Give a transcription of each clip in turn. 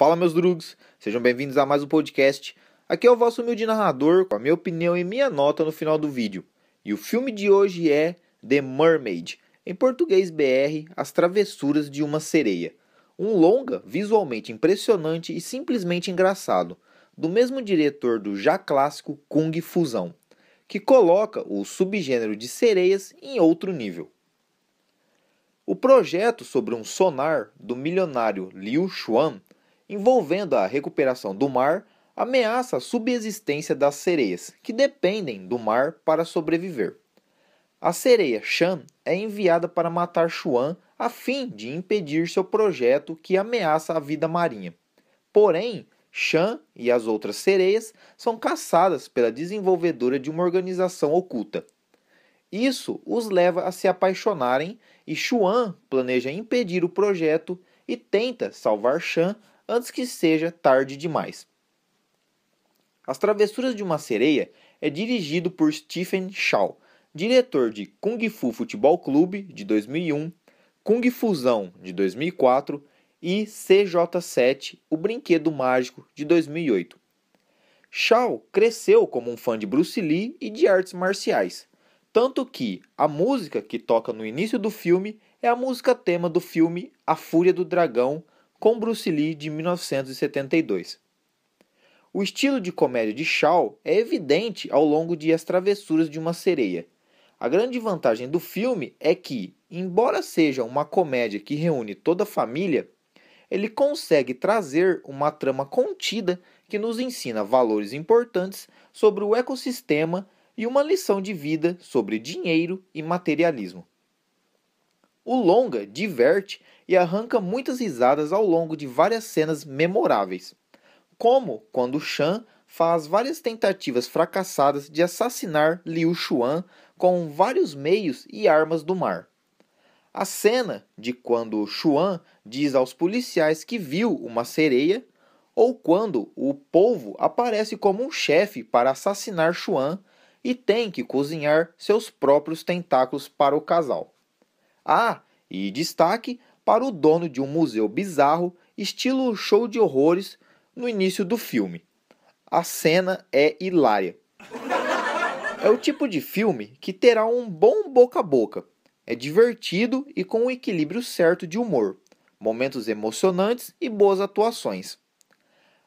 Fala, meus drugs, sejam bem-vindos a mais um podcast. Aqui é o vosso humilde narrador, com a minha opinião e minha nota no final do vídeo. E o filme de hoje é The Mermaid, em português BR, As Travessuras de uma Sereia. Um longa visualmente impressionante e simplesmente engraçado, do mesmo diretor do já clássico Kung Fusão, que coloca o subgênero de sereias em outro nível. O projeto sobre um sonar do milionário Liu Xuan envolvendo a recuperação do mar, ameaça a subsistência das sereias, que dependem do mar para sobreviver. A sereia Shan é enviada para matar Xuan a fim de impedir seu projeto que ameaça a vida marinha. Porém, Shan e as outras sereias são caçadas pela desenvolvedora de uma organização oculta. Isso os leva a se apaixonarem e Xuan planeja impedir o projeto e tenta salvar Shan antes que seja tarde demais. As Travessuras de uma Sereia é dirigido por Stephen Shaw, diretor de Kung Fu Futebol Clube de 2001, Kung Fusão de 2004 e CJ7, O Brinquedo Mágico de 2008. Shaw cresceu como um fã de Bruce Lee e de artes marciais, tanto que a música que toca no início do filme é a música tema do filme A Fúria do Dragão com Bruce Lee de 1972. O estilo de comédia de Shaw é evidente ao longo de As Travessuras de uma Sereia. A grande vantagem do filme é que, embora seja uma comédia que reúne toda a família, ele consegue trazer uma trama contida que nos ensina valores importantes sobre o ecossistema e uma lição de vida sobre dinheiro e materialismo. O longa diverte e arranca muitas risadas ao longo de várias cenas memoráveis, como quando Shan faz várias tentativas fracassadas de assassinar Liu Xuan com vários meios e armas do mar. A cena de quando Xuan diz aos policiais que viu uma sereia, ou quando o polvo aparece como um chefe para assassinar Xuan e tem que cozinhar seus próprios tentáculos para o casal. Ah, e destaque para o dono de um museu bizarro, estilo show de horrores, no início do filme. A cena é hilária. É o tipo de filme que terá um bom boca a boca. É divertido e com o um equilíbrio certo de humor, momentos emocionantes e boas atuações.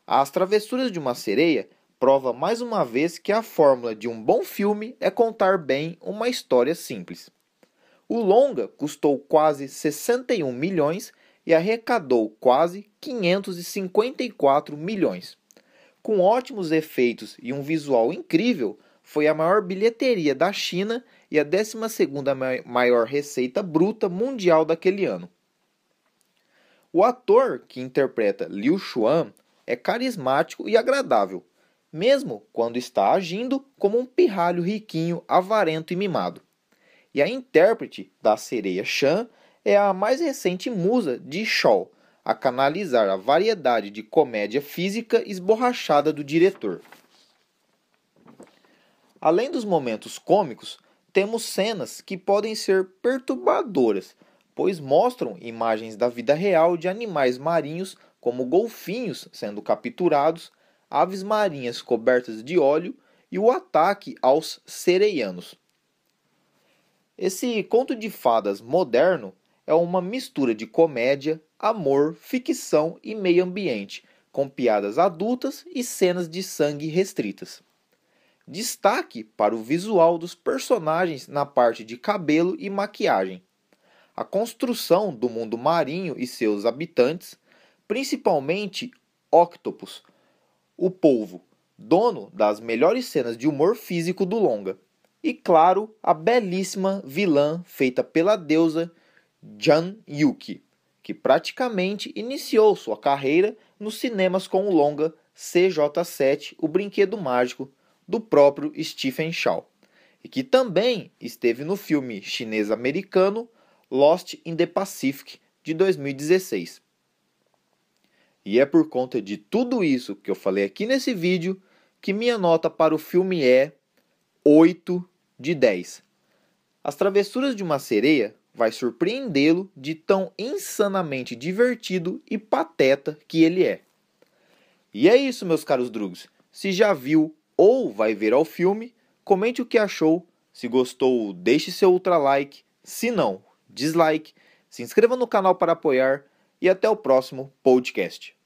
As Travessuras de uma Sereia prova mais uma vez que a fórmula de um bom filme é contar bem uma história simples. O longa custou quase 61 milhões e arrecadou quase 554 milhões. Com ótimos efeitos e um visual incrível, foi a maior bilheteria da China e a 12 maior receita bruta mundial daquele ano. O ator que interpreta Liu Xuan é carismático e agradável, mesmo quando está agindo como um pirralho riquinho, avarento e mimado e a intérprete da sereia Shan é a mais recente musa de Shaw a canalizar a variedade de comédia física esborrachada do diretor. Além dos momentos cômicos, temos cenas que podem ser perturbadoras, pois mostram imagens da vida real de animais marinhos como golfinhos sendo capturados, aves marinhas cobertas de óleo e o ataque aos sereianos. Esse conto de fadas moderno é uma mistura de comédia, amor, ficção e meio ambiente, com piadas adultas e cenas de sangue restritas. Destaque para o visual dos personagens na parte de cabelo e maquiagem. A construção do mundo marinho e seus habitantes, principalmente Octopus, o polvo, dono das melhores cenas de humor físico do longa e, claro, a belíssima vilã feita pela deusa Jan Yuki, que praticamente iniciou sua carreira nos cinemas com o longa CJ7, O Brinquedo Mágico, do próprio Stephen Chow, e que também esteve no filme chinês-americano Lost in the Pacific, de 2016. E é por conta de tudo isso que eu falei aqui nesse vídeo que minha nota para o filme é 8 de 10. As travessuras de uma sereia vai surpreendê-lo de tão insanamente divertido e pateta que ele é. E é isso, meus caros drugs. Se já viu ou vai ver ao filme, comente o que achou. Se gostou, deixe seu ultra like. Se não, dislike. Se inscreva no canal para apoiar e até o próximo podcast.